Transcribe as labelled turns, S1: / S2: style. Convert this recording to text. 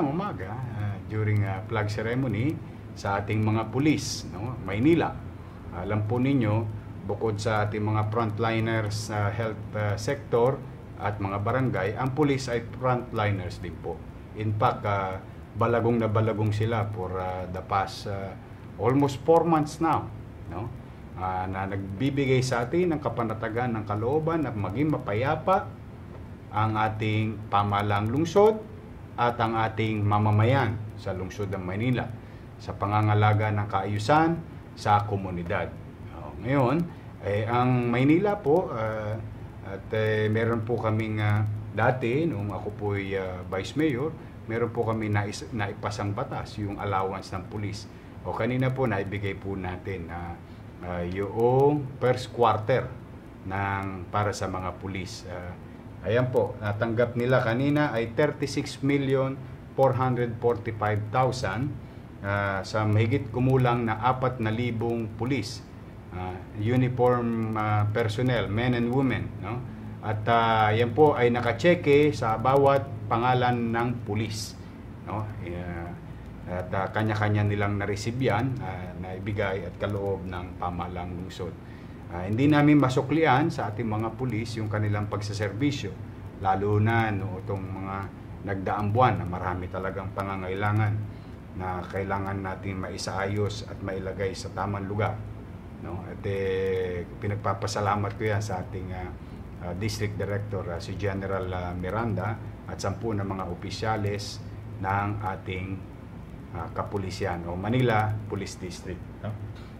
S1: ng umaga uh, during uh, flag ceremony sa ating mga pulis, no? Maynila. Alam po ninyo, bukod sa ating mga frontliners sa uh, health uh, sector at mga barangay, ang pulis ay frontliners din po. In fact, uh, balagong na balagong sila for uh, the past uh, almost 4 months now no uh, na nagbibigay sa atin ng kapanatagan ng kalooban at maging mapayapa ang ating pamalang lungsod at ang ating mamamayan sa lungsod ng Manila sa pangangalaga ng kaayusan sa komunidad. Oh, ngayon, eh, ang Manila po uh, at eh, meron po kaming uh, dati nung ako po ay uh, vice mayor, meron po kami nais, naipasang batas yung allowance ng pulis. O kanina po naibigay po natin na uh, uh, yung first quarter ng para sa mga pulis. Uh, Ayan po, natanggap nila kanina ay 36,445,000 uh, ah, sa mahigit kumulang na 4,000 pulis, uh, uniform uh, personnel, men and women. No? At uh, yan po ay nakacheke sa bawat pangalan ng pulis. No? Uh, at uh, kanya-kanya nilang nareceive yan, uh, naibigay at kaloob ng pamalang lungsod. Uh, hindi namin masuklian sa ating mga pulis yung kanilang pagsaservisyo, lalo na no, itong mga nagdaang buwan na marami talagang pangangailangan na kailangan natin maisaayos at mailagay sa tamang lugar. No? At eh, pinagpapasalamat ko yan sa ating uh, uh, District Director, uh, si General uh, Miranda at sampu ng mga opisyales ng ating uh, kapulisyan o Manila Police District. No?